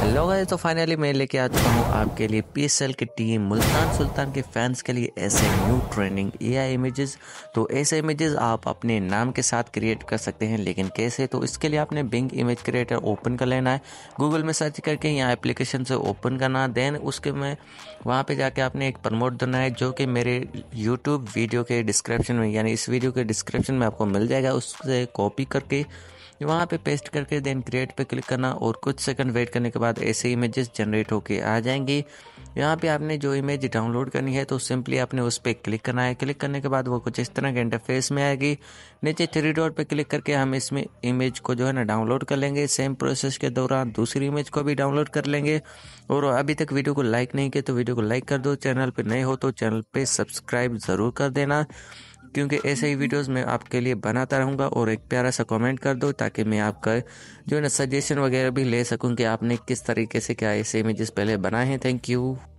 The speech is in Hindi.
हेलो गाइस तो फाइनली मैं लेके आ चुका हूँ आपके लिए पीएसएल की टीम मुल्तान सुल्तान के फैंस के लिए ऐसे न्यू ट्रेंडिंग एआई इमेजेस तो ऐसे इमेजेस आप अपने नाम के साथ क्रिएट कर सकते हैं लेकिन कैसे तो इसके लिए आपने बिंग इमेज क्रिएटर ओपन कर लेना है गूगल में सर्च करके यहाँ एप्लीकेशन से ओपन करना देन उसके में वहाँ पर जाके आपने एक प्रमोट देना है जो कि मेरे यूट्यूब वीडियो के डिस्क्रिप्शन में यानी इस वीडियो के डिस्क्रिप्शन में आपको मिल जाएगा उससे कॉपी करके वहाँ पे पेस्ट करके देन क्रिएट पे क्लिक करना और कुछ सेकंड वेट करने के बाद ऐसे इमेजेस जनरेट होके आ जाएंगी यहाँ पे आपने जो इमेज डाउनलोड करनी है तो सिंपली आपने उस पर क्लिक करना है क्लिक करने के बाद वो कुछ इस तरह के इंटरफेस में आएगी नीचे थ्री डॉट पे क्लिक करके हम इसमें इमेज को जो है ना डाउनलोड कर लेंगे सेम प्रोसेस के दौरान दूसरी इमेज को भी डाउनलोड कर लेंगे और अभी तक वीडियो को लाइक नहीं किया तो वीडियो को लाइक कर दो चैनल पर नए हो तो चैनल पर सब्सक्राइब ज़रूर कर देना क्योंकि ऐसे ही वीडियोस मैं आपके लिए बनाता रहूँगा और एक प्यारा सा कमेंट कर दो ताकि मैं आपका जो है ना सजेशन वगैरह भी ले सकूँ कि आपने किस तरीके से क्या ऐसे इमेजेस पहले बनाए हैं थैंक यू